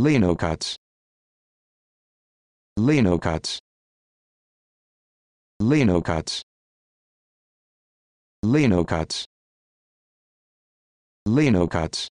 Linocuts Linocuts Linocuts Linocuts Linocuts